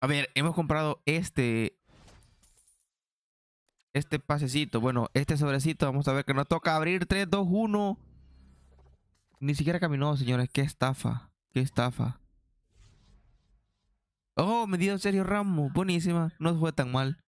A ver, hemos comprado este. Este pasecito. Bueno, este sobrecito. Vamos a ver que nos toca abrir. 3, 2, 1. Ni siquiera caminó, señores. Qué estafa. Qué estafa. Oh, me dio en serio Ramo. Buenísima. No fue tan mal.